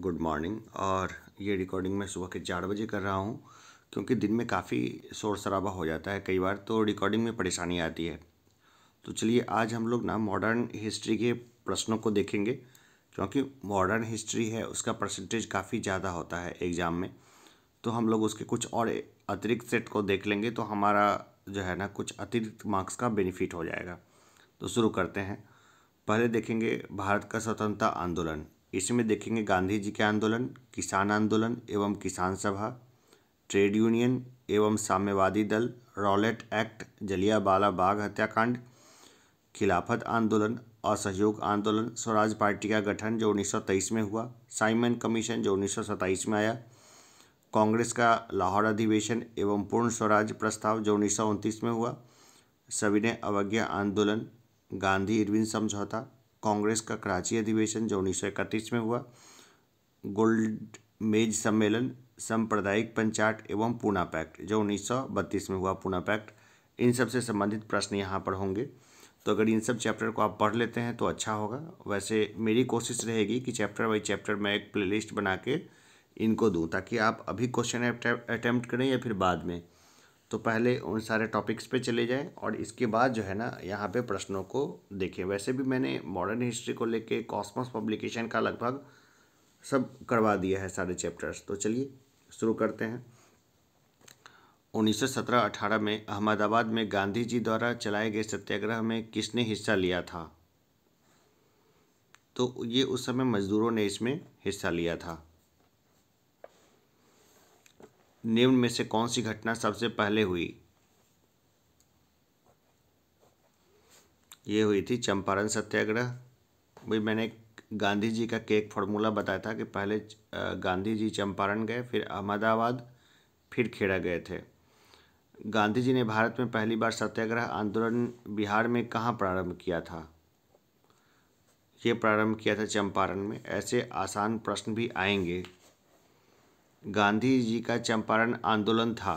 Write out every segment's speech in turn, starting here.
good morning और ये recording मैं सुबह के चार बजे कर रहा हूँ क्योंकि दिन में काफ़ी शोर शराबा हो जाता है कई बार तो रिकॉर्डिंग में परेशानी आती है तो चलिए आज हम लोग ना मॉडर्न हिस्ट्री के प्रश्नों को देखेंगे क्योंकि मॉडर्न हिस्ट्री है उसका परसेंटेज काफ़ी ज़्यादा होता है एग्ज़ाम में तो हम लोग उसके कुछ और अतिरिक्त सेट को देख लेंगे तो हमारा जो है ना कुछ अतिरिक्त मार्क्स का बेनिफिट हो जाएगा तो शुरू करते हैं पहले देखेंगे भारत का स्वतंत्रता आंदोलन इसमें देखेंगे गांधी जी के आंदोलन किसान आंदोलन एवं किसान सभा ट्रेड यूनियन एवं साम्यवादी दल रॉलेट एक्ट जलियावाला बाग हत्याकांड खिलाफत आंदोलन असहयोग आंदोलन स्वराज पार्टी का गठन जो 1923 में हुआ साइमन कमीशन जो 1927 में आया कांग्रेस का लाहौर अधिवेशन एवं पूर्ण स्वराज प्रस्ताव जो उन्नीस में हुआ सविनय अवज्ञा आंदोलन गांधी इरविन समझौता कांग्रेस का कराची अधिवेशन जो उन्नीस में हुआ गोल्ड मेज सम्मेलन सांप्रदायिक पंचायत एवं पूना पैक्ट जो उन्नीस में हुआ पूना पैक्ट इन सब से संबंधित प्रश्न यहाँ पर होंगे तो अगर इन सब चैप्टर को आप पढ़ लेते हैं तो अच्छा होगा वैसे मेरी कोशिश रहेगी कि चैप्टर बाई चैप्टर मैं एक प्लेलिस्ट बना के इनको दूँ ताकि आप अभी क्वेश्चन अटैम्प्ट करें या फिर बाद में तो पहले उन सारे टॉपिक्स पे चले जाएं और इसके बाद जो है ना यहाँ पे प्रश्नों को देखें वैसे भी मैंने मॉडर्न हिस्ट्री को लेके कॉस्मोस पब्लिकेशन का लगभग सब करवा दिया है सारे चैप्टर्स तो चलिए शुरू करते हैं 1917-18 में अहमदाबाद में गांधी जी द्वारा चलाए गए सत्याग्रह में किसने हिस्सा लिया था तो ये उस समय मजदूरों ने इसमें हिस्सा लिया था निम्न में से कौन सी घटना सबसे पहले हुई ये हुई थी चंपारण सत्याग्रह भाई मैंने गांधी जी का केक फॉर्मूला बताया था कि पहले गांधी जी चंपारण गए फिर अहमदाबाद फिर खेड़ा गए थे गांधी जी ने भारत में पहली बार सत्याग्रह आंदोलन बिहार में कहाँ प्रारंभ किया था ये प्रारंभ किया था चंपारण में ऐसे आसान प्रश्न भी आएंगे गांधी जी का चंपारण आंदोलन था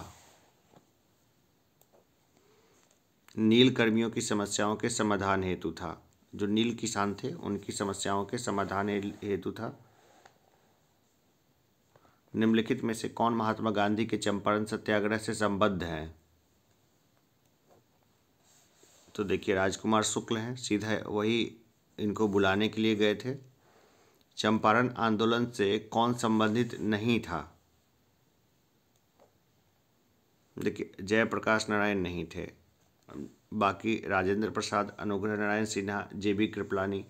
नील कर्मियों की समस्याओं के समाधान हेतु था जो नील किसान थे उनकी समस्याओं के समाधान हेतु था निम्नलिखित में से कौन महात्मा गांधी के चंपारण सत्याग्रह से संबद्ध हैं तो देखिए राजकुमार शुक्ल हैं सीधा वही इनको बुलाने के लिए गए थे चंपारण आंदोलन से कौन संबंधित नहीं था देखिए जयप्रकाश नारायण नहीं थे बाकी राजेंद्र प्रसाद अनुग्रह नारायण सिन्हा जे बी कृपलानी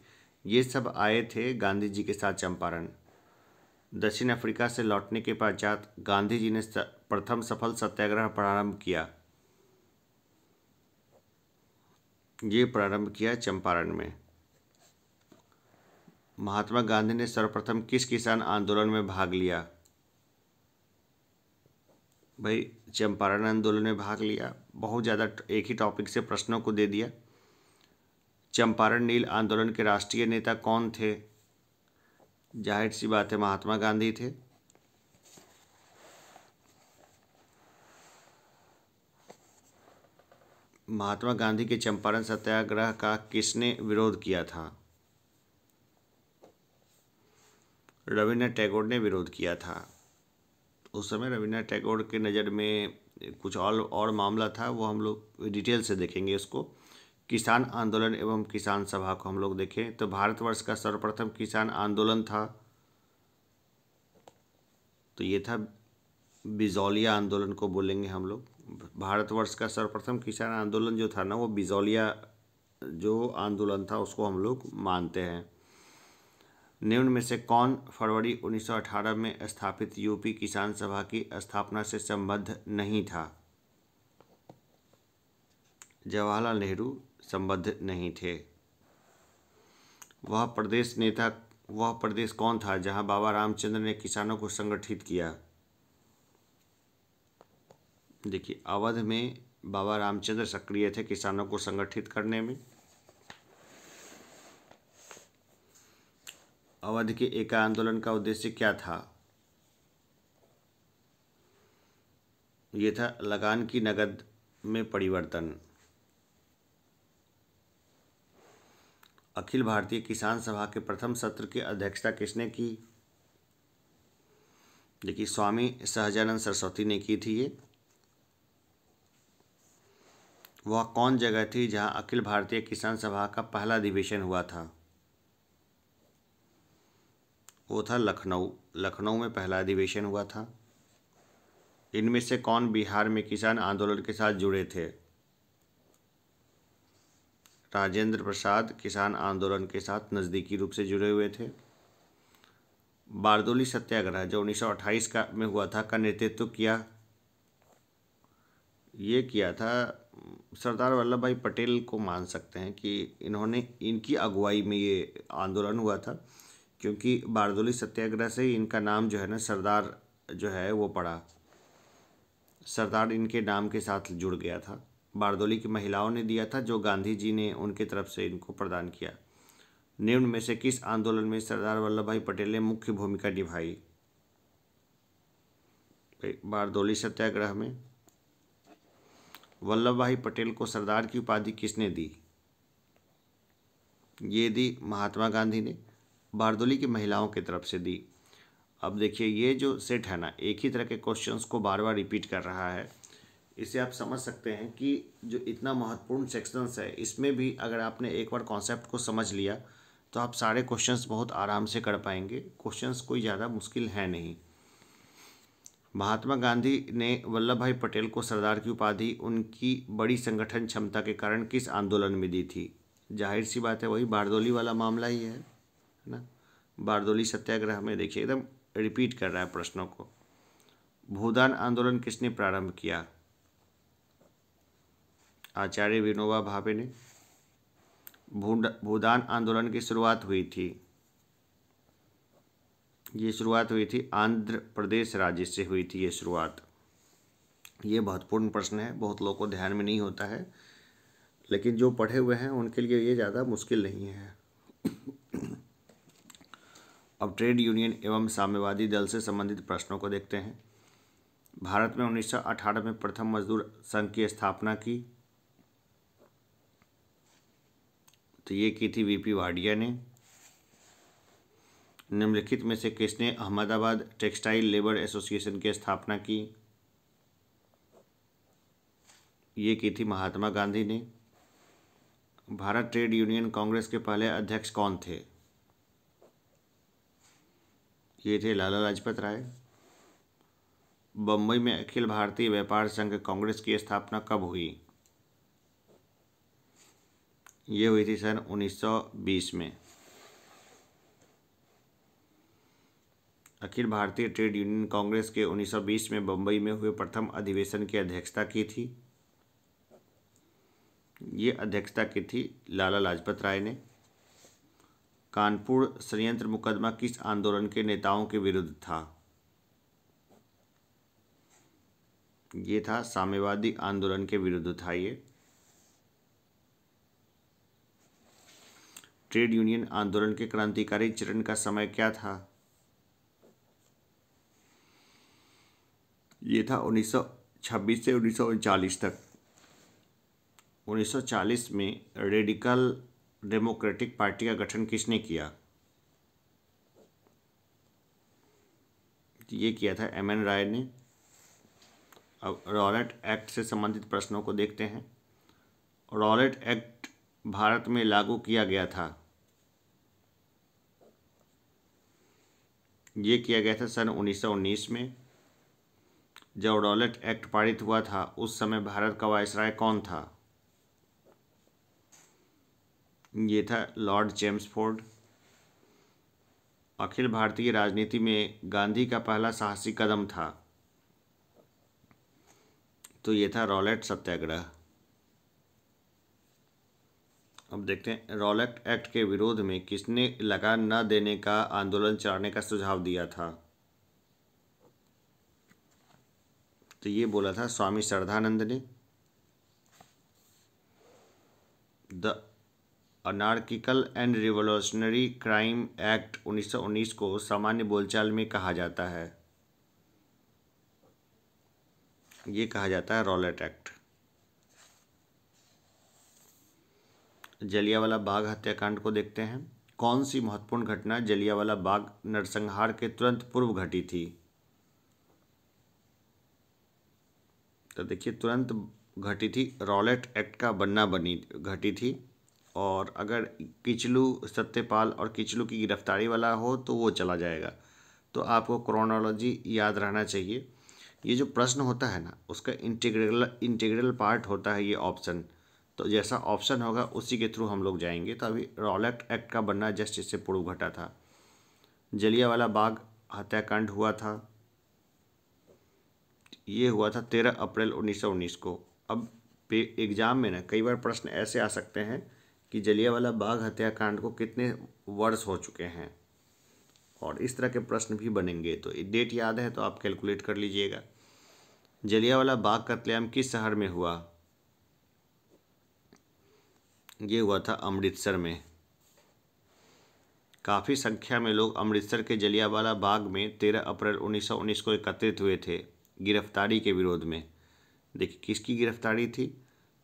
ये सब आए थे गांधी जी के साथ चंपारण दक्षिण अफ्रीका से लौटने के पश्चात गांधी जी ने प्रथम सफल सत्याग्रह प्रारंभ किया ये प्रारंभ किया चंपारण में महात्मा गांधी ने सर्वप्रथम किस किसान आंदोलन में भाग लिया भाई चंपारण आंदोलन में भाग लिया बहुत ज़्यादा एक ही टॉपिक से प्रश्नों को दे दिया चंपारण नील आंदोलन के राष्ट्रीय नेता कौन थे जाहिर सी बात है महात्मा गांधी थे महात्मा गांधी के चंपारण सत्याग्रह का किसने विरोध किया था रविन्द्रनाथ टैगोर ने विरोध किया था उस समय रविन्द्रनाथ टैगोर के नज़र में कुछ और और मामला था वो हम लोग डिटेल से देखेंगे इसको किसान आंदोलन एवं किसान सभा को हम लोग देखें तो भारतवर्ष का सर्वप्रथम किसान आंदोलन था तो ये था बिजौलिया आंदोलन को बोलेंगे हम लोग भारतवर्ष का सर्वप्रथम किसान आंदोलन जो था ना वो बिजौलिया जो आंदोलन था उसको हम लोग मानते हैं निम्न में से कौन फरवरी 1918 में स्थापित यूपी किसान सभा की स्थापना से संबद्ध नहीं था जवाहरलाल नेहरू संबद्ध नहीं थे वह प्रदेश नेता वह प्रदेश कौन था जहां बाबा रामचंद्र ने किसानों को संगठित किया देखिए अवध में बाबा रामचंद्र सक्रिय थे किसानों को संगठित करने में अवध के एका आंदोलन का उद्देश्य क्या था यह था लगान की नगद में परिवर्तन अखिल भारतीय किसान सभा के प्रथम सत्र की अध्यक्षता किसने की देखिए स्वामी सहजानंद सरस्वती ने की थी ये वह कौन जगह थी जहां अखिल भारतीय किसान सभा का पहला अधिवेशन हुआ था वो था लखनऊ लखनऊ में पहला अधिवेशन हुआ था इनमें से कौन बिहार में किसान आंदोलन के साथ जुड़े थे राजेंद्र प्रसाद किसान आंदोलन के साथ नज़दीकी रूप से जुड़े हुए थे बारदोली सत्याग्रह जो 1928 का में हुआ था का नेतृत्व किया ये किया था सरदार वल्लभ भाई पटेल को मान सकते हैं कि इन्होंने इनकी अगुवाई में ये आंदोलन हुआ था क्योंकि बारदोली सत्याग्रह से ही इनका नाम जो है ना सरदार जो है वो पड़ा सरदार इनके नाम के साथ जुड़ गया था बारदोली की महिलाओं ने दिया था जो गांधी जी ने उनके तरफ से इनको प्रदान किया निम्न में से किस आंदोलन में सरदार वल्लभ भाई पटेल ने मुख्य भूमिका निभाई बारदोली सत्याग्रह में वल्लभ भाई पटेल को सरदार की उपाधि किसने दी ये दी महात्मा गांधी ने बारदोली की महिलाओं की तरफ से दी अब देखिए ये जो सेट है ना एक ही तरह के क्वेश्चंस को बार बार रिपीट कर रहा है इसे आप समझ सकते हैं कि जो इतना महत्वपूर्ण सेक्शंस है इसमें भी अगर आपने एक बार कॉन्सेप्ट को समझ लिया तो आप सारे क्वेश्चंस बहुत आराम से कर पाएंगे क्वेश्चंस कोई ज़्यादा मुश्किल है नहीं महात्मा गांधी ने वल्लभ भाई पटेल को सरदार की उपाधि उनकी बड़ी संगठन क्षमता के कारण किस आंदोलन में दी थी जाहिर सी बात है वही बारदोली वाला मामला ही है है ना बारदोली सत्याग्रह में देखिए एकदम रिपीट कर रहा है प्रश्नों को भूदान आंदोलन किसने प्रारंभ किया आचार्य विनोबा भावे ने भूदान आंदोलन की शुरुआत हुई थी ये शुरुआत हुई थी आंध्र प्रदेश राज्य से हुई थी ये शुरुआत ये महत्वपूर्ण प्रश्न है बहुत लोगों को ध्यान में नहीं होता है लेकिन जो पढ़े हुए हैं उनके लिए ये ज़्यादा मुश्किल नहीं है अब ट्रेड यूनियन एवं साम्यवादी दल से संबंधित प्रश्नों को देखते हैं भारत में 1918 में प्रथम मजदूर संघ की स्थापना की तो ये की थी वीपी वाडिया ने निम्नलिखित में से किसने अहमदाबाद टेक्सटाइल लेबर एसोसिएशन की स्थापना की ये की थी महात्मा गांधी ने भारत ट्रेड यूनियन कांग्रेस के पहले अध्यक्ष कौन थे किए थे लाला लाजपत राय बम्बई में अखिल भारतीय व्यापार संघ कांग्रेस की स्थापना कब हुई ये हुई थी सन 1920 में अखिल भारतीय ट्रेड यूनियन कांग्रेस के 1920 में बम्बई में हुए प्रथम अधिवेशन की अध्यक्षता की थी ये अध्यक्षता की थी लाला लाजपत राय ने कानपुर संयंत्र मुकदमा किस आंदोलन के नेताओं के विरुद्ध था ये था साम्यवादी आंदोलन के विरुद्ध था ये ट्रेड यूनियन आंदोलन के क्रांतिकारी चरण का समय क्या था ये था 1926 से उन्नीस तक 1940 में रेडिकल डेमोक्रेटिक पार्टी का गठन किसने किया ये किया था एम एन राय ने अब रॉलेट एक्ट से संबंधित प्रश्नों को देखते हैं रॉलेट एक्ट भारत में लागू किया गया था ये किया गया था सन 1919 में जब रॉलेट एक्ट पारित हुआ था उस समय भारत का वायसराय कौन था ये था लॉर्ड जेम्स फोर्ड अखिल भारतीय राजनीति में गांधी का पहला साहसी कदम था तो ये था रॉलेट सत्याग्रह अब देखते हैं रॉलेट एक्ट के विरोध में किसने लगान न देने का आंदोलन चलाने का सुझाव दिया था तो ये बोला था स्वामी श्रद्धानंद ने the Anarchical and Revolutionary Crime Act 1919 को सामान्य बोलचाल में कहा जाता है ये कहा जाता है रॉलेट एक्ट जलियावाला बाग हत्याकांड को देखते हैं कौन सी महत्वपूर्ण घटना जलियावाला बाग नरसंहार के तुरंत पूर्व घटी थी तो देखिए तुरंत घटी थी रॉलेट एक्ट का बनना बनी घटी थी और अगर किचलू सत्यपाल और किचलू की गिरफ्तारी वाला हो तो वो चला जाएगा तो आपको क्रोनोलॉजी याद रहना चाहिए ये जो प्रश्न होता है ना उसका इंटीग्रल इंटीग्रल पार्ट होता है ये ऑप्शन तो जैसा ऑप्शन होगा उसी के थ्रू हम लोग जाएंगे तो अभी रॉलेक्ट एक्ट का बनना जस्ट इससे पूर्व घटा था जलियावाला बाग हत्याकांड हुआ था ये हुआ था तेरह अप्रैल उन्नीस को अब एग्ज़ाम में ना कई बार प्रश्न ऐसे आ सकते हैं कि जलियावाला बाग हत्याकांड को कितने वर्ष हो चुके हैं और इस तरह के प्रश्न भी बनेंगे तो डेट याद है तो आप कैलकुलेट कर लीजिएगा जलियावाला बाग कतलेआम किस शहर में हुआ ये हुआ था अमृतसर में काफ़ी संख्या में लोग अमृतसर के जलियावाला बाग में 13 अप्रैल 1919 को एकत्रित हुए थे गिरफ्तारी के विरोध में देखिए किसकी गिरफ्तारी थी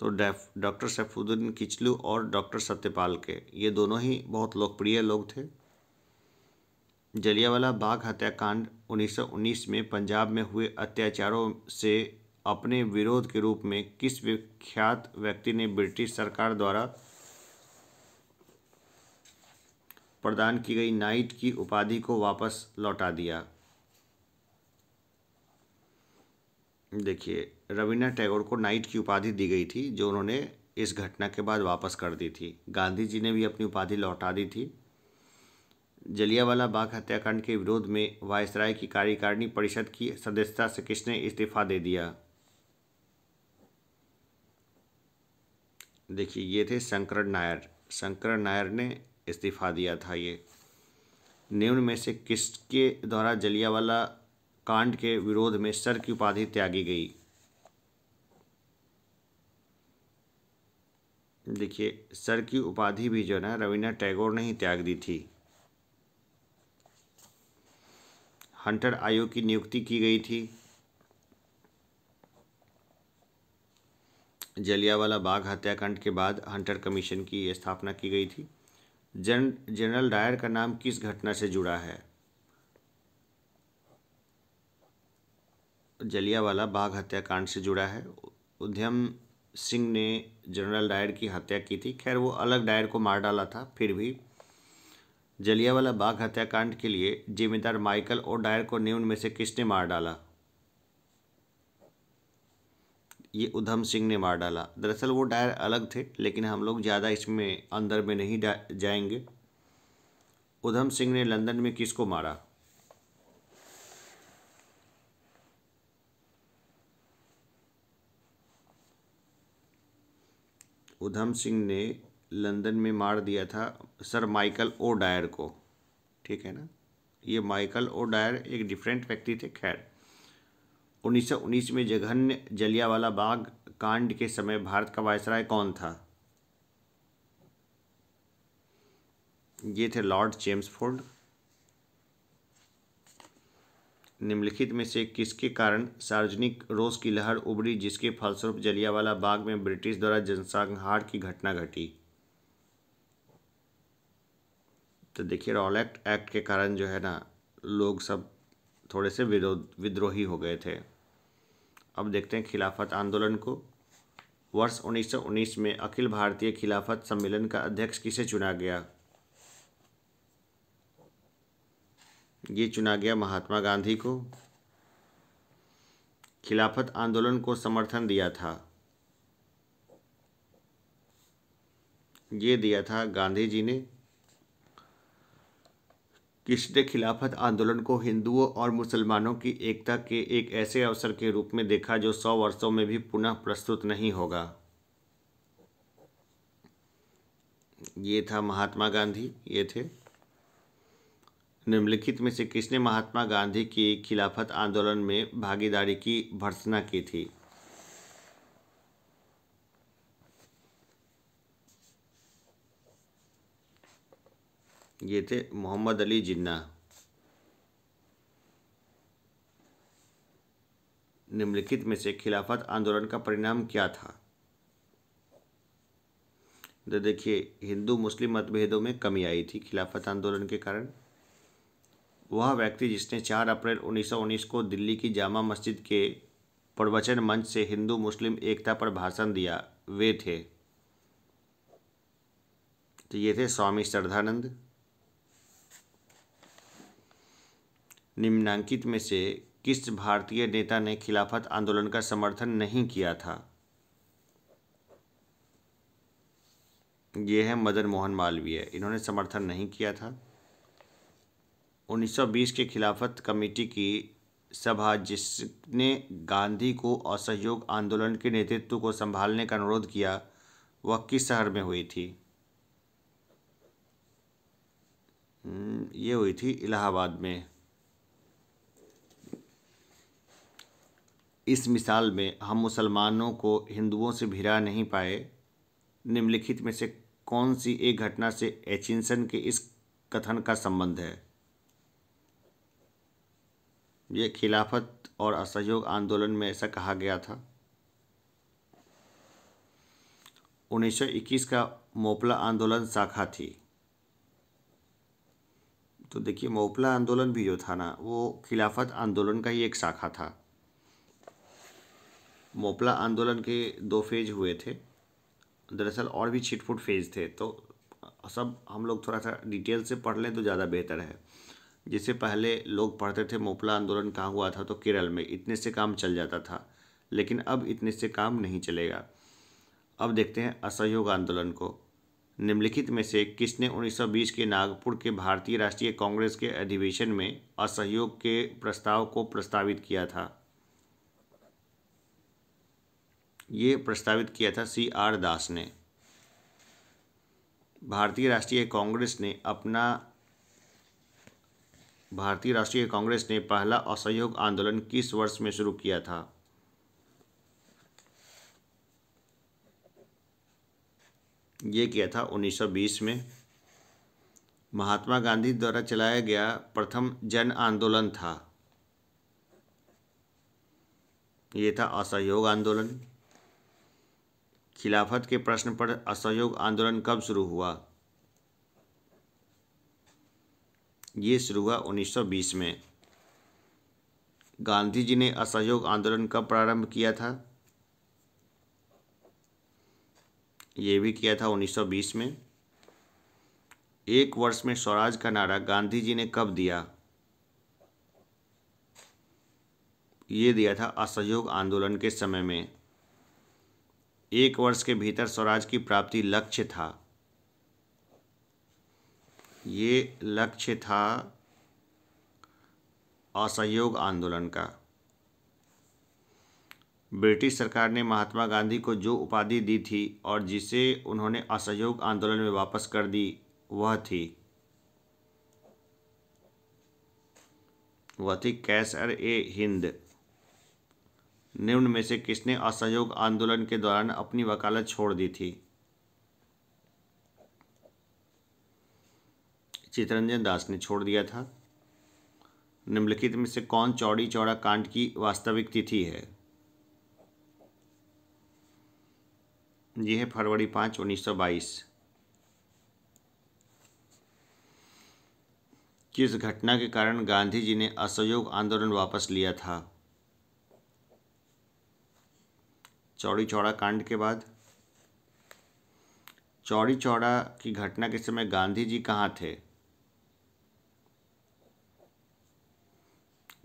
तो डेफ डॉक्टर सैफुद्दीन किचलू और डॉक्टर सत्यपाल के ये दोनों ही बहुत लोकप्रिय लोग थे जलियावाला बाग हत्याकांड 1919 में पंजाब में हुए अत्याचारों से अपने विरोध के रूप में किस विख्यात व्यक्ति ने ब्रिटिश सरकार द्वारा प्रदान की गई नाइट की उपाधि को वापस लौटा दिया देखिए रविन्द्रनाथ टैगोर को नाइट की उपाधि दी गई थी जो उन्होंने इस घटना के बाद वापस कर दी थी गांधी जी ने भी अपनी उपाधि लौटा दी थी जलियावाला बाग हत्याकांड के विरोध में वायसराय की कार्यकारिणी परिषद की सदस्यता से किसने इस्तीफा दे दिया देखिए ये थे शंकर नायर शंकर नायर ने इस्तीफा दिया था ये निम्न में से किसके द्वारा जलियावाला कांड के विरोध में सर की उपाधि त्यागी गई देखिए सर की उपाधि भी जो है ना रविन्द्रनाथ टैगोर ने ही त्याग दी थी हंटर आयोग की नियुक्ति की गई थी जलियावाला बाग हत्याकांड के बाद हंटर कमीशन की स्थापना की गई थी जन जनरल डायर का नाम किस घटना से जुड़ा है जलियावाला बाग हत्याकांड से जुड़ा है उद्यम सिंह ने जनरल डायर की हत्या की थी खैर वो अलग डायर को मार डाला था फिर भी जलियावाला बाग हत्याकांड के लिए जिम्मेदार माइकल और डायर को न्यून में से किसने मार डाला ये उधम सिंह ने मार डाला दरअसल वो डायर अलग थे लेकिन हम लोग ज़्यादा इसमें अंदर में नहीं जाएंगे उधम सिंह ने लंदन में किसको मारा उधम सिंह ने लंदन में मार दिया था सर माइकल ओ डायर को ठीक है ना ये माइकल ओ डायर एक डिफरेंट व्यक्ति थे खैर 1919 में जघन्य जलियावाला बाग कांड के समय भारत का वायसराय कौन था ये थे लॉर्ड चेम्सफोर्ड निम्नलिखित में से किसके कारण सार्वजनिक रोष की लहर उभरी जिसके फलस्वरूप जलियावाला बाग में ब्रिटिश द्वारा जनसंहार की घटना घटी तो देखिए रॉलेक्ट एक्ट के कारण जो है ना लोग सब थोड़े से विरोध विद्रोही हो गए थे अब देखते हैं खिलाफत आंदोलन को वर्ष 1919 में अखिल भारतीय खिलाफत सम्मेलन का अध्यक्ष किसे चुना गया ये चुना गया महात्मा गांधी को खिलाफत आंदोलन को समर्थन दिया था ये दिया था गांधी जी ने किसने खिलाफत आंदोलन को हिंदुओं और मुसलमानों की एकता के एक ऐसे अवसर के रूप में देखा जो सौ वर्षों में भी पुनः प्रस्तुत नहीं होगा ये था महात्मा गांधी ये थे निम्नलिखित में से किसने महात्मा गांधी की खिलाफत आंदोलन में भागीदारी की भर्सना की थी ये थे मोहम्मद अली जिन्ना निम्नलिखित में से खिलाफत आंदोलन का परिणाम क्या था तो देखिए हिंदू मुस्लिम मतभेदों में कमी आई थी खिलाफत आंदोलन के कारण वह व्यक्ति जिसने 4 अप्रैल 1919 को दिल्ली की जामा मस्जिद के प्रवचन मंच से हिंदू मुस्लिम एकता पर भाषण दिया वे थे तो ये थे स्वामी श्रद्धानंद निम्नांकित में से किस भारतीय नेता ने खिलाफत आंदोलन का समर्थन नहीं किया था यह है मदन मोहन मालवीय इन्होंने समर्थन नहीं किया था 1920 के खिलाफत कमेटी की सभा जिसने गांधी को असहयोग आंदोलन के नेतृत्व को संभालने का अनुरोध किया वह किस शहर में हुई थी हम्म, ये हुई थी इलाहाबाद में इस मिसाल में हम मुसलमानों को हिंदुओं से भिरा नहीं पाए निम्नलिखित में से कौन सी एक घटना से एचिनसन के इस कथन का संबंध है ये खिलाफत और असहयोग आंदोलन में ऐसा कहा गया था 1921 का मोपला आंदोलन शाखा थी तो देखिए मोपला आंदोलन भी जो था ना वो खिलाफत आंदोलन का ही एक शाखा था मोपला आंदोलन के दो फेज हुए थे दरअसल और भी छिटफुट फेज थे तो सब हम लोग थोड़ा सा डिटेल से पढ़ लें तो ज़्यादा बेहतर है जिसे पहले लोग पढ़ते थे मोपला आंदोलन कहाँ हुआ था तो केरल में इतने से काम चल जाता था लेकिन अब इतने से काम नहीं चलेगा अब देखते हैं असहयोग आंदोलन को निम्नलिखित में से किसने 1920 के नागपुर के भारतीय राष्ट्रीय कांग्रेस के अधिवेशन में असहयोग के प्रस्ताव को प्रस्तावित किया था ये प्रस्तावित किया था सी आर दास ने भारतीय राष्ट्रीय कांग्रेस ने अपना भारतीय राष्ट्रीय कांग्रेस ने पहला असहयोग आंदोलन किस वर्ष में शुरू किया था यह किया था 1920 में महात्मा गांधी द्वारा चलाया गया प्रथम जन आंदोलन था ये था असहयोग आंदोलन खिलाफत के प्रश्न पर असहयोग आंदोलन कब शुरू हुआ ये शुरू हुआ 1920 में गांधी जी ने असहयोग आंदोलन कब प्रारंभ किया था ये भी किया था 1920 में एक वर्ष में स्वराज का नारा गांधी जी ने कब दिया ये दिया था असहयोग आंदोलन के समय में एक वर्ष के भीतर स्वराज की प्राप्ति लक्ष्य था ये लक्ष्य था असहयोग आंदोलन का ब्रिटिश सरकार ने महात्मा गांधी को जो उपाधि दी थी और जिसे उन्होंने असहयोग आंदोलन में वापस कर दी वह थी वह थी कैसर ए हिंद निम्न में से किसने असहयोग आंदोलन के दौरान अपनी वकालत छोड़ दी थी चितरंजन दास ने छोड़ दिया था निम्नलिखित में से कौन चौड़ी चौड़ा कांड की वास्तविक तिथि है यह है फरवरी पांच उन्नीस सौ बाईस किस घटना के कारण गांधी जी ने असहयोग आंदोलन वापस लिया था चौड़ी चौड़ा कांड के बाद चौड़ी चौड़ा की घटना के समय गांधी जी कहाँ थे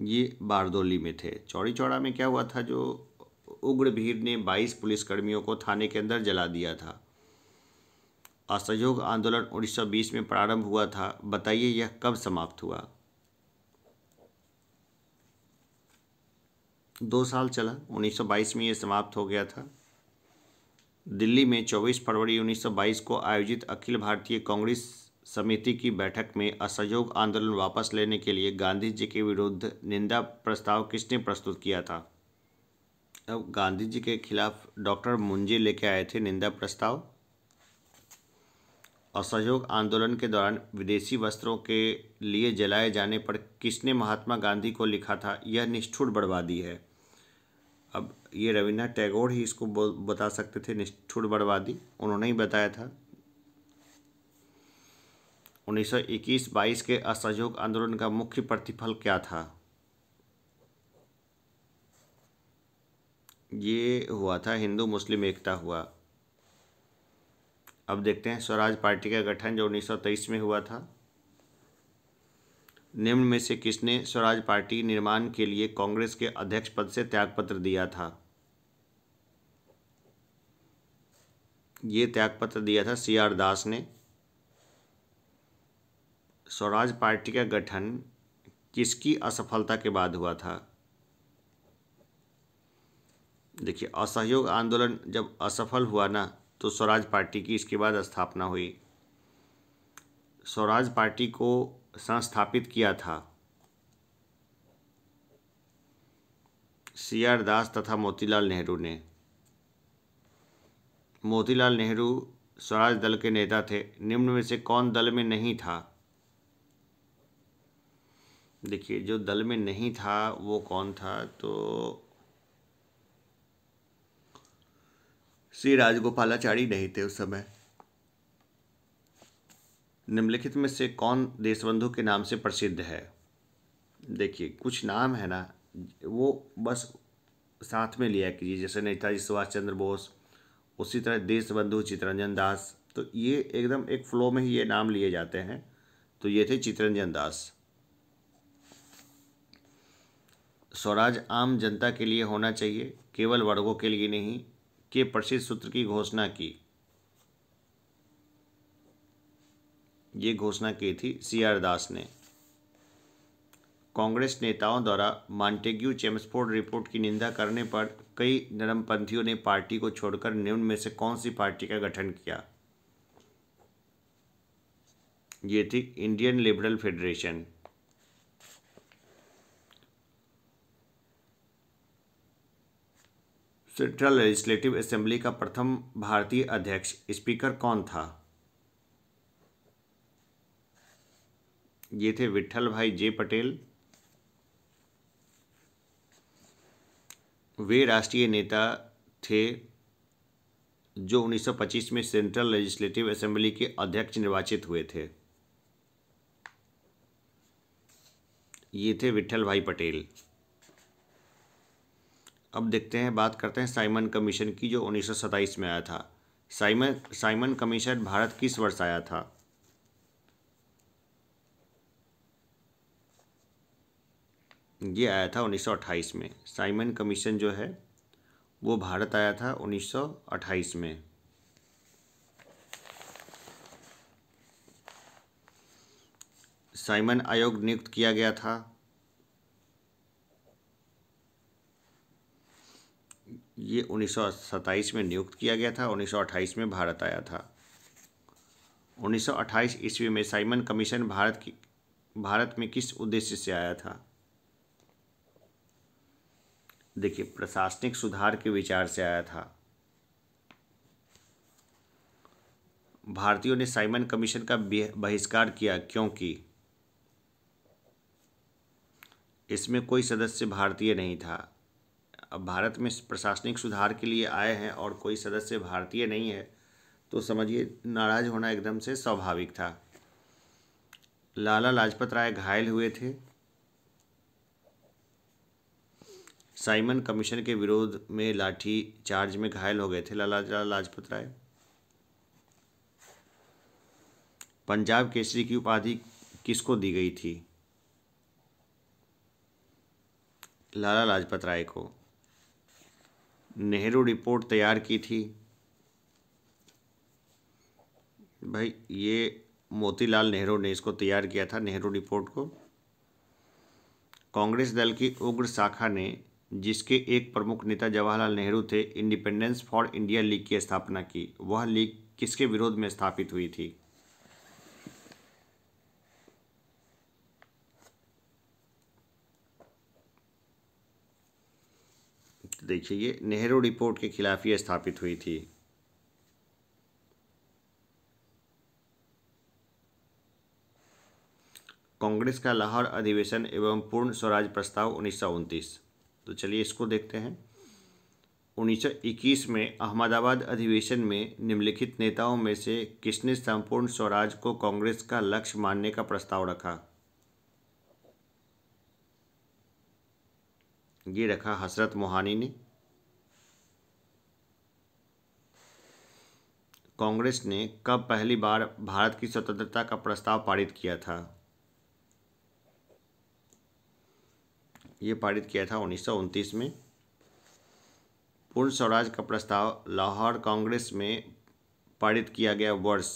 ये बारदोली में थे चौड़ी चौड़ा में क्या हुआ था जो उग्र भीड़ ने 22 पुलिसकर्मियों को थाने के अंदर जला दिया था असहयोग आंदोलन उन्नीस में प्रारंभ हुआ था बताइए यह कब समाप्त हुआ दो साल चला 1922 में यह समाप्त हो गया था दिल्ली में 24 फरवरी 1922 को आयोजित अखिल भारतीय कांग्रेस समिति की बैठक में असहयोग आंदोलन वापस लेने के लिए गांधी जी के विरुद्ध निंदा प्रस्ताव किसने प्रस्तुत किया था अब गांधी जी के खिलाफ डॉक्टर मुंजी लेके आए थे निंदा प्रस्ताव असहयोग आंदोलन के दौरान विदेशी वस्त्रों के लिए जलाए जाने पर किसने महात्मा गांधी को लिखा था यह निष्ठुर बर्बादी है अब ये रविन्द्रनाथ टैगोर ही इसको बता सकते थे निष्ठुर बर्बादी उन्होंने ही बताया था 1921 22 के असहयोग आंदोलन का मुख्य प्रतिफल क्या था ये हुआ था हिंदू मुस्लिम एकता हुआ अब देखते हैं स्वराज पार्टी का गठन जो 1923 में हुआ था निम्न में से किसने स्वराज पार्टी निर्माण के लिए कांग्रेस के अध्यक्ष पद से त्यागपत्र दिया था ये त्यागपत्र दिया था सी आर दास ने स्वराज पार्टी का गठन किसकी असफलता के बाद हुआ था देखिए असहयोग आंदोलन जब असफल हुआ ना तो स्वराज पार्टी की इसके बाद स्थापना हुई स्वराज पार्टी को संस्थापित किया था सी आर दास तथा मोतीलाल नेहरू ने मोतीलाल नेहरू स्वराज दल के नेता थे निम्न में से कौन दल में नहीं था देखिए जो दल में नहीं था वो कौन था तो श्री राजगोपालाचारी नहीं थे उस समय निम्नलिखित में से कौन देशबंधु के नाम से प्रसिद्ध है देखिए कुछ नाम है ना वो बस साथ में लिया कीजिए जैसे नेताजी सुभाष चंद्र बोस उसी तरह देशबंधु चितरंजन दास तो ये एकदम एक फ़्लो में ही ये नाम लिए जाते हैं तो ये थे चितरंजन दास स्वराज आम जनता के लिए होना चाहिए केवल वर्गों के लिए नहीं के प्रसिद्ध सूत्र की घोषणा की ये घोषणा की थी सी आर दास ने कांग्रेस नेताओं द्वारा मॉन्टेग्यू चेम्सफोर्ड रिपोर्ट की निंदा करने पर कई नरमपंथियों ने पार्टी को छोड़कर निम्न में से कौन सी पार्टी का गठन किया ये थी Indian Liberal Federation Central Legislative Assembly का प्रथम भारतीय अध्यक्ष स्पीकर कौन था ये थे विठल भाई जे पटेल वे राष्ट्रीय नेता थे जो 1925 में सेंट्रल लेजिस्लेटिव असेंबली के अध्यक्ष निर्वाचित हुए थे ये थे विठल भाई पटेल अब देखते हैं बात करते हैं साइमन कमीशन की जो उन्नीस में आया था साइमन साइमन कमीशन भारत किस वर्ष आया था ये आया था 1928 में साइमन कमीशन जो है वो भारत आया था 1928 में साइमन आयोग नियुक्त किया गया था ये उन्नीस में नियुक्त किया गया था उन्नीस में भारत आया था 1928 ईस्वी में साइमन कमीशन भारत की भारत में किस उद्देश्य से आया था देखिए प्रशासनिक सुधार के विचार से आया था भारतीयों ने साइमन कमीशन का बहिष्कार किया क्योंकि इसमें कोई सदस्य भारतीय नहीं था भारत में प्रशासनिक सुधार के लिए आए हैं और कोई सदस्य भारतीय नहीं है तो समझिए नाराज़ होना एकदम से स्वाभाविक था लाला लाजपत राय घायल हुए थे साइमन कमीशन के विरोध में लाठी चार्ज में घायल हो गए थे लाला लाजपत राय पंजाब केसरी की उपाधि किसको दी गई थी लाला लाजपत राय को नेहरू रिपोर्ट तैयार की थी भाई ये मोतीलाल नेहरू ने इसको तैयार किया था नेहरू रिपोर्ट को कांग्रेस दल की उग्र शाखा ने जिसके एक प्रमुख नेता जवाहरलाल नेहरू थे इंडिपेंडेंस फॉर इंडिया लीग की स्थापना की वह लीग किसके विरोध में स्थापित हुई थी देखिए ये नेहरू रिपोर्ट के खिलाफ ये स्थापित हुई थी कांग्रेस का लाहौर अधिवेशन एवं पूर्ण स्वराज प्रस्ताव उन्नीस तो चलिए इसको देखते हैं 1921 में अहमदाबाद अधिवेशन में निम्नलिखित नेताओं में से किसने संपूर्ण स्वराज को कांग्रेस का लक्ष्य मानने का प्रस्ताव रखा ये रखा हसरत मोहानी ने कांग्रेस ने कब पहली बार भारत की स्वतंत्रता का प्रस्ताव पारित किया था ये पारित किया था उन्नीस में पूर्ण स्वराज का प्रस्ताव लाहौर कांग्रेस में पारित किया गया वर्ष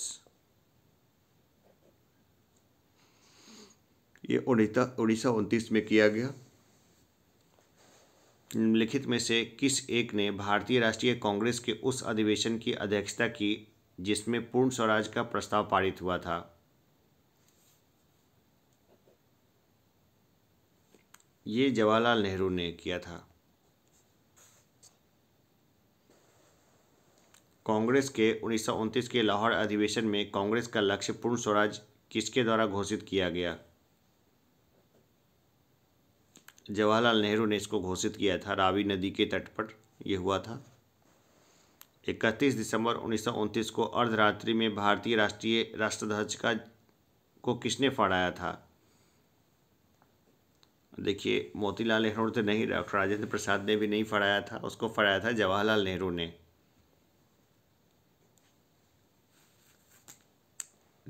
ये उन्नीस उन्नीस में किया गया निम्नलिखित में से किस एक ने भारतीय राष्ट्रीय कांग्रेस के उस अधिवेशन की अध्यक्षता की जिसमें पूर्ण स्वराज का प्रस्ताव पारित हुआ था ये जवाहरलाल नेहरू ने किया था कांग्रेस के उन्नीस के लाहौर अधिवेशन में कांग्रेस का लक्ष्य पूर्ण स्वराज किसके द्वारा घोषित किया गया जवाहरलाल नेहरू ने इसको घोषित किया था रावी नदी के तट पर यह हुआ था 31 दिसंबर उन्नीस को अर्धरात्रि में भारतीय राष्ट्रीय राष्ट्रध्वज का को किसने फहराया था देखिए मोतीलाल नेहरू तो नहीं राजेंद्र प्रसाद ने भी नहीं फहराया था उसको फहराया था जवाहरलाल नेहरू ने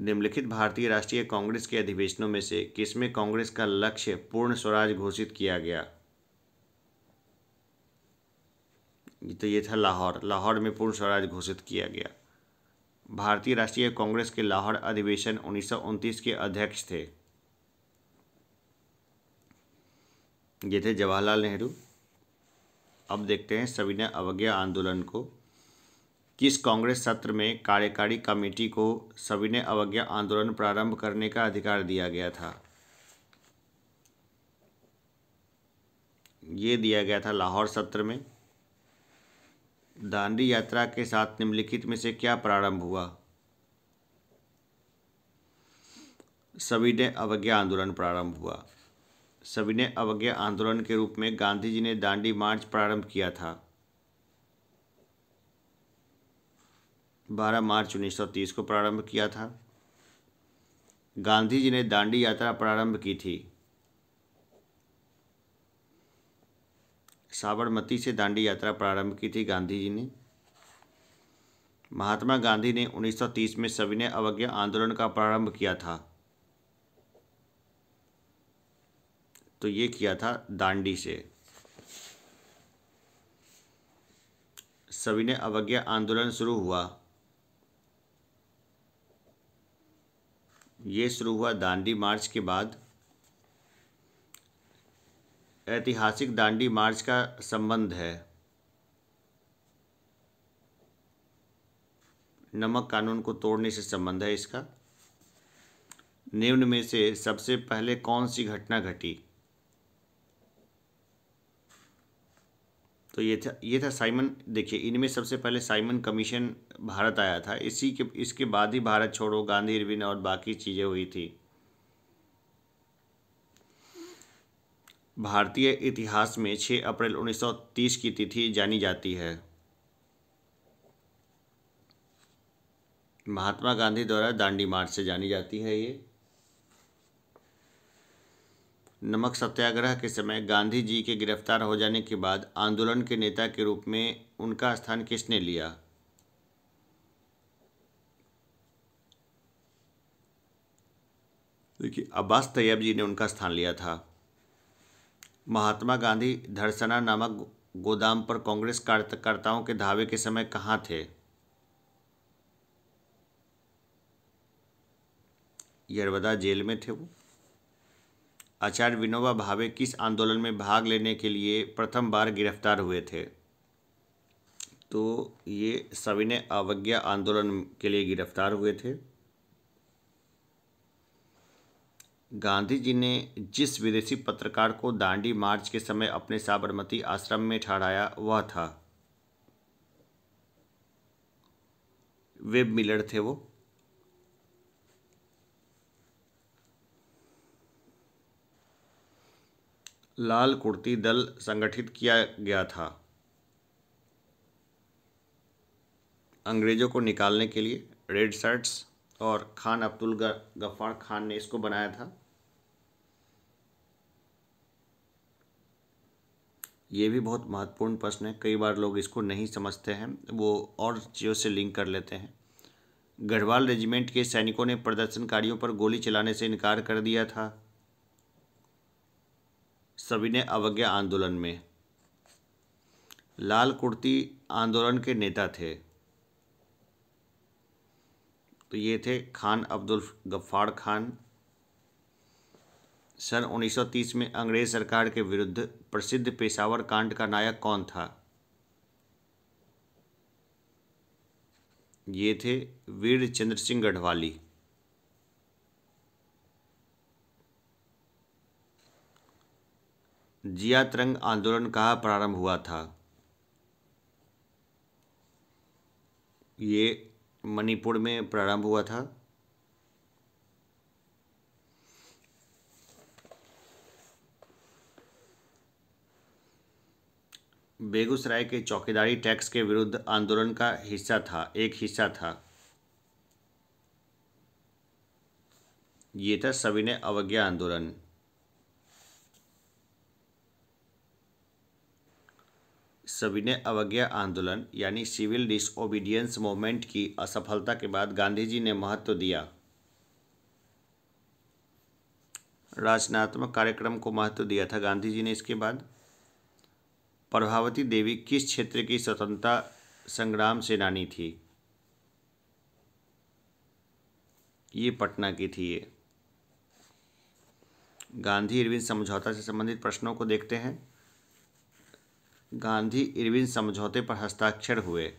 निम्नलिखित भारतीय राष्ट्रीय कांग्रेस के अधिवेशनों में से किसमें कांग्रेस का लक्ष्य पूर्ण स्वराज घोषित किया गया तो ये था लाहौर लाहौर में पूर्ण स्वराज घोषित किया गया भारतीय राष्ट्रीय कांग्रेस के लाहौर अधिवेशन उन्नीस के अध्यक्ष थे ये थे जवाहरलाल नेहरू अब देखते हैं सविनय अवज्ञा आंदोलन को किस कांग्रेस सत्र में कार्यकारी कमेटी को सविनय अवज्ञा आंदोलन प्रारंभ करने का अधिकार दिया गया था ये दिया गया था लाहौर सत्र में दांडी यात्रा के साथ निम्नलिखित में से क्या प्रारंभ हुआ सविनय अवज्ञा आंदोलन प्रारंभ हुआ सविनय अवज्ञा आंदोलन के रूप में गांधी जी ने दांडी मार्च प्रारंभ किया था 12 मार्च 1930 को प्रारंभ किया था गांधी जी ने दांडी यात्रा प्रारंभ की थी साबरमती से दांडी यात्रा प्रारंभ की थी गांधी जी ने महात्मा गांधी ने 1930 में सविनय अवज्ञा आंदोलन का प्रारंभ किया था तो ये किया था दांडी से सविनय अवज्ञा आंदोलन शुरू हुआ ये शुरू हुआ दांडी मार्च के बाद ऐतिहासिक दांडी मार्च का संबंध है नमक कानून को तोड़ने से संबंध है इसका निम्न में से सबसे पहले कौन सी घटना घटी तो ये था ये था साइमन देखिए इनमें सबसे पहले साइमन कमीशन भारत आया था इसी के इसके बाद ही भारत छोड़ो गांधी इरविन और बाकी चीज़ें हुई थी भारतीय इतिहास में 6 अप्रैल 1930 की तिथि जानी जाती है महात्मा गांधी द्वारा दांडी मार्च से जानी जाती है ये नमक सत्याग्रह के समय गांधी जी के गिरफ्तार हो जाने के बाद आंदोलन के नेता के रूप में उनका स्थान किसने लिया देखिए अब्बास तैयब जी ने उनका स्थान लिया था महात्मा गांधी धरसना नामक गोदाम पर कांग्रेस कार्यकर्ताओं के धावे के समय कहाँ थे यरवदा जेल में थे वो आचार्य विनोबा भावे किस आंदोलन में भाग लेने के लिए प्रथम बार गिरफ्तार हुए थे तो ये सविनय अवज्ञा आंदोलन के लिए गिरफ्तार हुए थे गांधी जी ने जिस विदेशी पत्रकार को दांडी मार्च के समय अपने साबरमती आश्रम में ठहराया वह था वेब मिलर थे वो लाल कुर्ती दल संगठित किया गया था अंग्रेज़ों को निकालने के लिए रेड शर्ट्स और खान अब्दुल गफ्फार खान ने इसको बनाया था ये भी बहुत महत्वपूर्ण प्रश्न है कई बार लोग इसको नहीं समझते हैं वो और चीज़ों से लिंक कर लेते हैं गढ़वाल रेजिमेंट के सैनिकों ने प्रदर्शनकारियों पर गोली चलाने से इनकार कर दिया था सभी ने अवज्ञा आंदोलन में लाल कुर्ती आंदोलन के नेता थे तो ये थे खान अब्दुल गफ्फार खान सन 1930 में अंग्रेज सरकार के विरुद्ध प्रसिद्ध पेशावर कांड का नायक कौन था ये थे वीर चंद्र सिंह गढ़वाली जिया तरंग आंदोलन का प्रारंभ हुआ था ये मणिपुर में प्रारंभ हुआ था बेगूसराय के चौकीदारी टैक्स के विरुद्ध आंदोलन का हिस्सा था एक हिस्सा था ये था सविनय अवज्ञा आंदोलन सविनय अवज्ञा आंदोलन यानी सिविल डिसओबीडियंस मूवमेंट की असफलता के बाद गांधी जी ने महत्व दिया रचनात्मक कार्यक्रम को महत्व दिया था गांधी जी ने इसके बाद प्रभावती देवी किस क्षेत्र की स्वतंत्रता संग्राम सेनानी थी ये पटना की थी ये गांधी अरविंद समझौता से संबंधित प्रश्नों को देखते हैं गांधी इरविन समझौते पर हस्ताक्षर हुए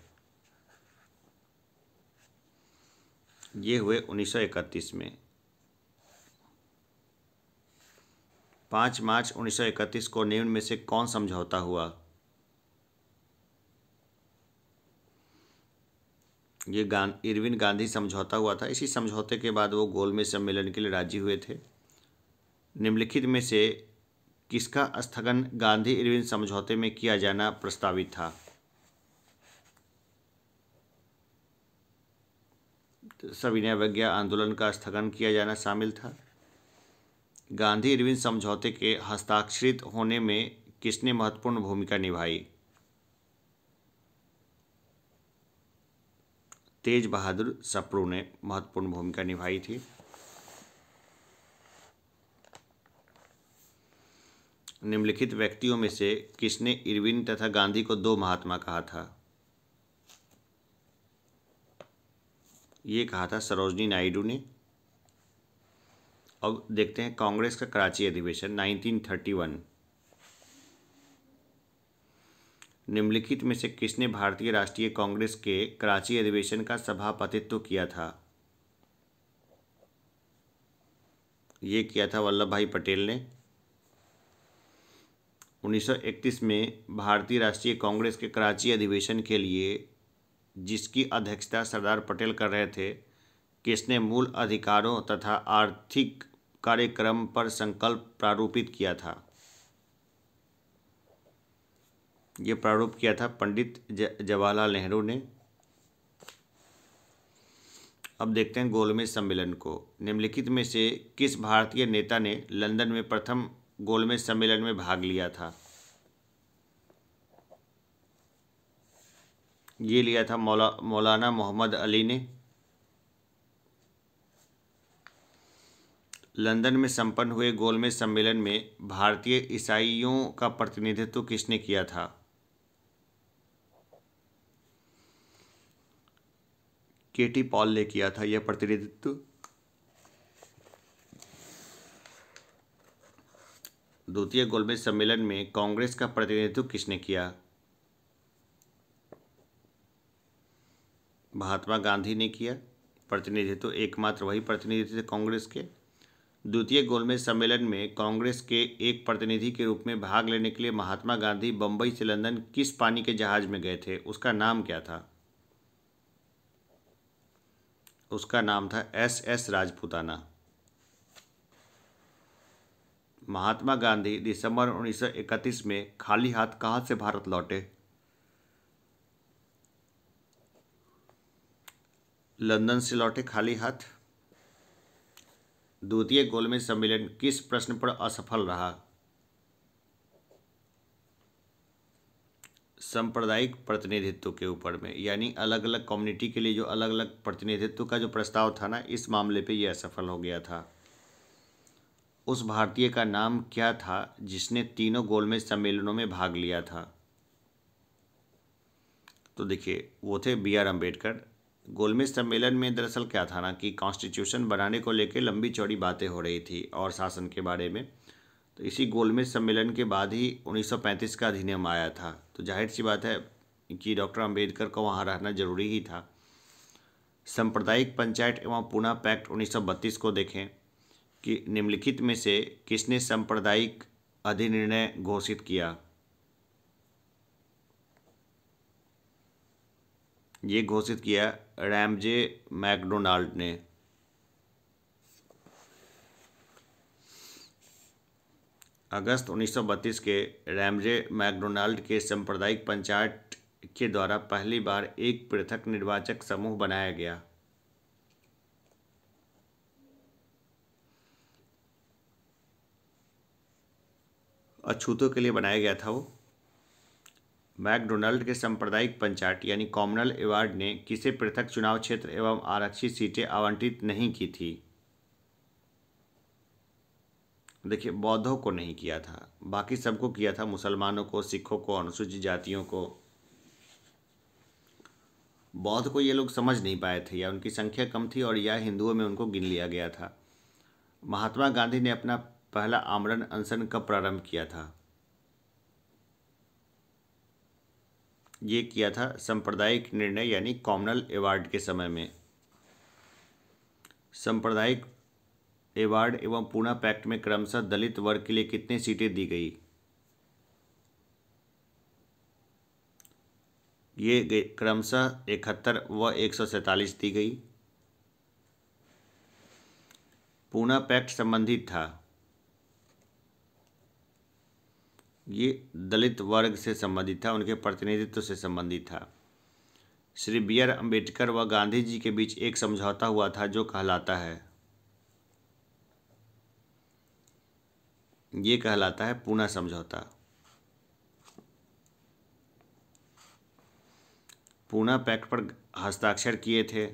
ये हुए 1931 में 5 मार्च 1931 को निम्न में से कौन समझौता हुआ ये गां इरविन गांधी समझौता हुआ था इसी समझौते के बाद वो गोलमेज सम्मेलन के लिए राजी हुए थे निम्नलिखित में से किसका स्थगन गांधी इरविन समझौते में किया जाना प्रस्तावित था सविनय अवज्ञा आंदोलन का स्थगन किया जाना शामिल था गांधी इरविन समझौते के हस्ताक्षरित होने में किसने महत्वपूर्ण भूमिका निभाई तेज बहादुर सप्रू ने महत्वपूर्ण भूमिका निभाई थी निम्नलिखित व्यक्तियों में से किसने इरविन तथा गांधी को दो महात्मा कहा था ये कहा था सरोजनी नायडू ने अब देखते हैं कांग्रेस का कराची अधिवेशन 1931 निम्नलिखित में से किसने भारतीय राष्ट्रीय कांग्रेस के कराची अधिवेशन का सभापतित्व किया था ये किया था वल्लभ भाई पटेल ने 1931 में भारतीय राष्ट्रीय कांग्रेस के कराची अधिवेशन के लिए जिसकी अध्यक्षता सरदार पटेल कर रहे थे किसने मूल अधिकारों तथा आर्थिक कार्यक्रम पर संकल्प प्रारूपित किया था ये प्रारूप किया था पंडित जवाहरलाल नेहरू ने अब देखते हैं गोलमेज सम्मेलन को निम्नलिखित में से किस भारतीय नेता ने लंदन में प्रथम गोलमेज सम्मेलन में भाग लिया था ये लिया था मौला मौलाना मोहम्मद अली ने लंदन में संपन्न हुए गोलमेज सम्मेलन में भारतीय ईसाइयों का प्रतिनिधित्व किसने किया था केटी पॉल ने किया था यह प्रतिनिधित्व द्वितीय गोलमेज सम्मेलन में कांग्रेस का प्रतिनिधित्व किसने किया महात्मा गांधी ने किया प्रतिनिधित्व एकमात्र वही प्रतिनिधि थे कांग्रेस के द्वितीय गोलमेज सम्मेलन में कांग्रेस के एक प्रतिनिधि के रूप में भाग लेने के लिए महात्मा गांधी बम्बई से लंदन किस पानी के जहाज में गए थे उसका नाम क्या था उसका नाम था एस एस राजपूताना महात्मा गांधी दिसंबर 1931 में खाली हाथ कहाँ से भारत लौटे लंदन से लौटे खाली हाथ द्वितीय गोलमेज सम्मेलन किस प्रश्न पर असफल रहा सांप्रदायिक प्रतिनिधित्व के ऊपर में यानी अलग अलग कम्युनिटी के लिए जो अलग अलग प्रतिनिधित्व का जो प्रस्ताव था ना इस मामले पे ये असफल हो गया था उस भारतीय का नाम क्या था जिसने तीनों गोलमेज सम्मेलनों में भाग लिया था तो देखिए वो थे बी आर अम्बेडकर गोलमेज सम्मेलन में दरअसल क्या था ना कि कॉन्स्टिट्यूशन बनाने को लेकर लंबी चौड़ी बातें हो रही थी और शासन के बारे में तो इसी गोलमेज सम्मेलन के बाद ही 1935 का अधिनियम आया था तो जाहिर सी बात है कि डॉक्टर अंबेडकर को वहाँ रहना जरूरी ही था सांप्रदायिक पंचायत एवं पुनः पैक्ट 1932 को देखें कि निम्नलिखित में से किसने सांप्रदायिक अधिनिर्णय घोषित किया ये घोषित किया रैमजे मैकडोनाल्ड ने अगस्त 1932 के रैमजे मैकडोनाल्ड के सांप्रदायिक पंचायत के द्वारा पहली बार एक पृथक निर्वाचक समूह बनाया गया अछूतों के लिए बनाया गया था वो मैकडोनल्ड के सांप्रदायिक पंचायत यानी कॉमनल एवार्ड ने किसे पृथक चुनाव क्षेत्र एवं आरक्षित सीटें आवंटित नहीं की थी देखिए बौद्धों को नहीं किया था बाकी सबको किया था मुसलमानों को सिखों को अनुसूचित जातियों को बौद्ध को ये लोग समझ नहीं पाए थे या उनकी संख्या कम थी और या हिंदुओं में उनको गिन लिया गया था महात्मा गांधी ने अपना पहला आमरण अनशन कब प्रारंभ किया था ये किया था सांप्रदायिक निर्णय यानी कॉमनल एवार्ड के समय में सांप्रदायिक एवार्ड एवं पूना पैक्ट में क्रमशः दलित वर्ग के लिए कितनी सीटें दी गई ये क्रमशः इकहत्तर व एक सौ दी गई पूना पैक्ट संबंधित था ये दलित वर्ग से संबंधित था उनके प्रतिनिधित्व से संबंधित था श्री बी आर अम्बेडकर व गांधी जी के बीच एक समझौता हुआ था जो कहलाता है ये कहलाता है पूना समझौता पूना पैक्ट पर हस्ताक्षर किए थे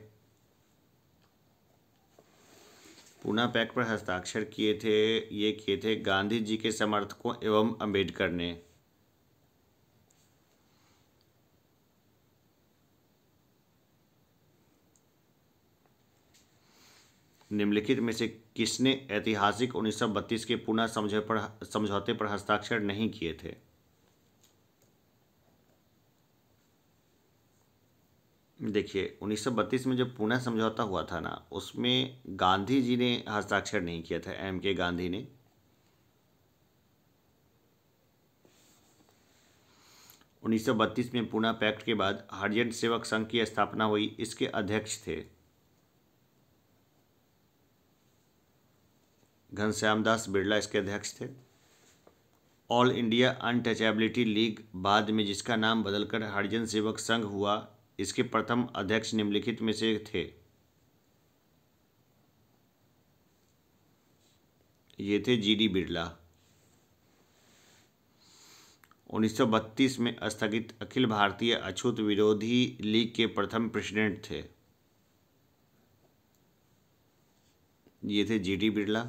पूना पैक्ट पर हस्ताक्षर किए थे ये किए थे गांधी जी के समर्थकों एवं अंबेडकर ने निम्नलिखित में से किसने ऐतिहासिक 1932 के पुनः समझौते पर समझौते पर हस्ताक्षर नहीं किए थे देखिए 1932 में जब पुणे समझौता हुआ था ना उसमें गांधी जी ने हस्ताक्षर नहीं किया था एम के गांधी ने उन्नीस में पुणे पैक्ट के बाद हरिजन सेवक संघ की स्थापना हुई इसके अध्यक्ष थे घनश्याम दास बिरला इसके अध्यक्ष थे ऑल इंडिया अनटचेबिलिटी लीग बाद में जिसका नाम बदलकर हरिजन सेवक संघ हुआ इसके प्रथम अध्यक्ष निम्नलिखित में से थे ये थे जी डी बिरला 1932 में स्थगित अखिल भारतीय अछूत विरोधी लीग के प्रथम प्रेसिडेंट थे ये थे जी डी बिरला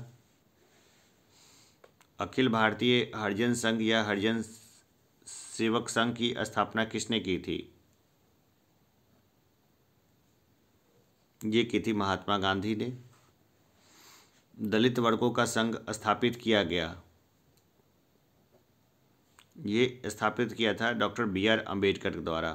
अखिल भारतीय हरिजन संघ या हरिजन सेवक संघ की स्थापना किसने की थी ये की थी महात्मा गांधी ने दलित वर्गों का संघ स्थापित किया गया ये स्थापित किया था डॉक्टर बी आर अम्बेडकर द्वारा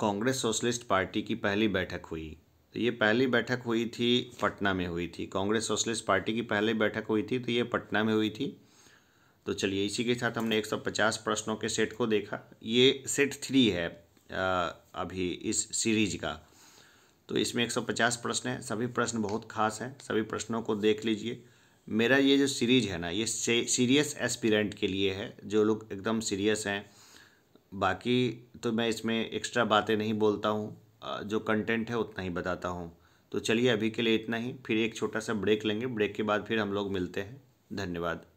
कांग्रेस सोशलिस्ट पार्टी की पहली बैठक हुई तो ये पहली बैठक हुई थी पटना में हुई थी कांग्रेस सोशलिस्ट पार्टी की पहली बैठक हुई थी तो ये पटना में हुई थी तो चलिए इसी के साथ हमने 150 प्रश्नों के सेट को देखा ये सेट थ्री है अभी इस सीरीज का तो इसमें 150 प्रश्न हैं सभी प्रश्न बहुत खास हैं सभी प्रश्नों को देख लीजिए मेरा ये जो सीरीज है ना ये सीरियस एस्पिरेंट के लिए है जो लोग एकदम सीरियस हैं बाकी तो मैं इसमें एक्स्ट्रा बातें नहीं बोलता हूँ जो कंटेंट है उतना ही बताता हूँ तो चलिए अभी के लिए इतना ही फिर एक छोटा सा ब्रेक लेंगे ब्रेक के बाद फिर हम लोग मिलते हैं धन्यवाद